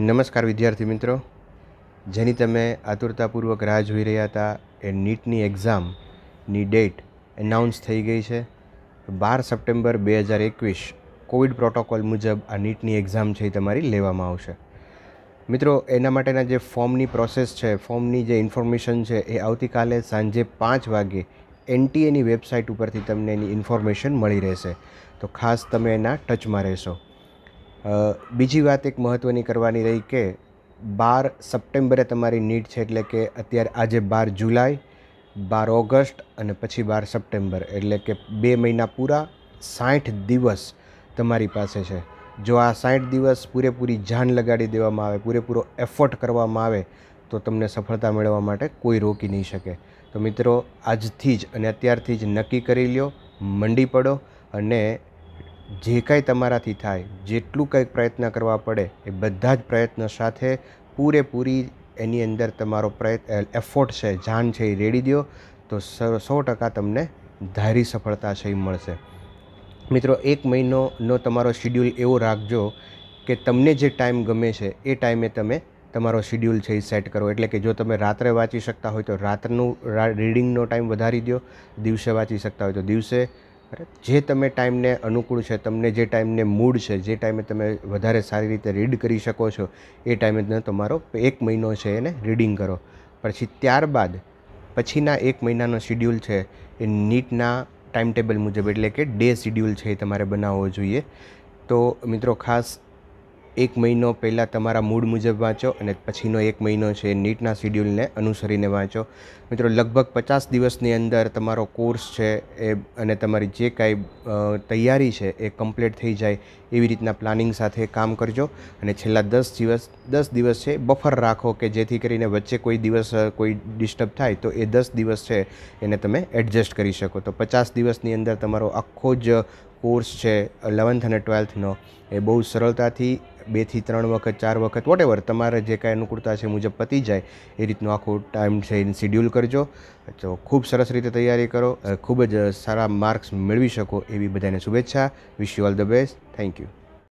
નમસ્કાર વિદ્યાર્થી મિત્રો જેની તમે આતુરતાપૂર્વક રાહ જોઈ રહ્યા હતા એ નીટની એક્ઝામની ડેટ એનાઉન્સ થઈ ગઈ છે બાર સપ્ટેમ્બર બે હજાર એકવીસ કોવિડ પ્રોટોકોલ મુજબ આ નીટની એક્ઝામ છે એ તમારી લેવામાં આવશે મિત્રો એના માટેના જે ફોર્મની પ્રોસેસ છે ફોર્મની જે ઇન્ફોર્મેશન છે એ આવતીકાલે સાંજે પાંચ વાગે એનટીએની વેબસાઇટ ઉપરથી તમને એની ઇન્ફોર્મેશન મળી રહેશે તો ખાસ તમે એના ટચમાં રહેશો બીજી વાત એક મહત્ત્વની કરવાની રહી કે બાર સપ્ટેમ્બરે તમારી નીટ છે એટલે કે અત્યારે આજે બાર જુલાઈ બાર ઓગસ્ટ અને પછી બાર સપ્ટેમ્બર એટલે કે બે મહિના પૂરા સાઠ દિવસ તમારી પાસે છે જો આ સાઠ દિવસ પૂરેપૂરી જાન લગાડી દેવામાં આવે પૂરેપૂરો એફર્ટ કરવામાં આવે તો તમને સફળતા મેળવવા માટે કોઈ રોકી નહીં શકે તો મિત્રો આજથી જ અને અત્યારથી જ નક્કી કરી લ્યો મંડી પડો અને જે કાંઈ તમારાથી થાય જેટલું કંઈક પ્રયત્ન કરવા પડે એ બધા જ પ્રયત્ન સાથે પૂરેપૂરી એની અંદર તમારો પ્રયત્ન એફોર્ટ છે જાન છે એ રેડી દો તો સો ટકા તમને ધારી સફળતા છે એ મળશે મિત્રો એક મહિનોનો તમારો શિડ્યુલ એવો રાખજો કે તમને જે ટાઈમ ગમે છે એ ટાઈમે તમે તમારો શિડ્યુલ છે એ સેટ કરો એટલે કે જો તમે રાત્રે વાંચી શકતા હોય તો રાતનું રીડિંગનો ટાઈમ વધારી દો દિવસે વાંચી શકતા હોય તો દિવસે બરાબર જે તમે ટાઈમને અનુકૂળ છે તમને જે ટાઈમને મૂડ છે જે ટાઈમે તમે વધારે સારી રીતે રીડ કરી શકો છો એ ટાઈમે તમારો એક મહિનો છે એને રીડિંગ કરો પછી ત્યારબાદ પછીના એક મહિનાનો શિડ્યુલ છે એ નીટના ટાઈમ ટેબલ મુજબ એટલે કે ડે શિડ્યુલ છે એ તમારે બનાવવો જોઈએ તો મિત્રો ખાસ એક મહિનો પહેલાં તમારા મૂડ મુજબ વાંચો અને પછીનો એક મહિનો છે નીટના શિડ્યુલને અનુસરીને વાંચો મિત્રો લગભગ પચાસ દિવસની અંદર તમારો કોર્સ છે એ અને તમારી જે કાંઈ તૈયારી છે એ કમ્પ્લીટ થઈ જાય એવી રીતના પ્લાનિંગ સાથે કામ કરજો અને છેલ્લા દસ દિવસ દસ દિવસ છે બફર રાખો કે જેથી કરીને વચ્ચે કોઈ દિવસ કોઈ ડિસ્ટર્બ થાય તો એ દસ દિવસ છે એને તમે એડજસ્ટ કરી શકો તો પચાસ દિવસની અંદર તમારો આખો જ કોર્સ છે ઇલેવન્થ અને ટ્વેલ્થનો એ બહુ સરળતાથી બેથી ત્રણ વખત ચાર વખત વોટેવર તમારે જે કાંઈ અનુકૂળતા છે મુજબ પતી જાય એ રીતનો આખો ટાઈમ છે એને શિડ્યુલ કરજો તો ખૂબ સરસ રીતે તૈયારી કરો ખૂબ જ સારા માર્ક્સ મેળવી શકો એવી બધાને શુભેચ્છા wish you all the best thank you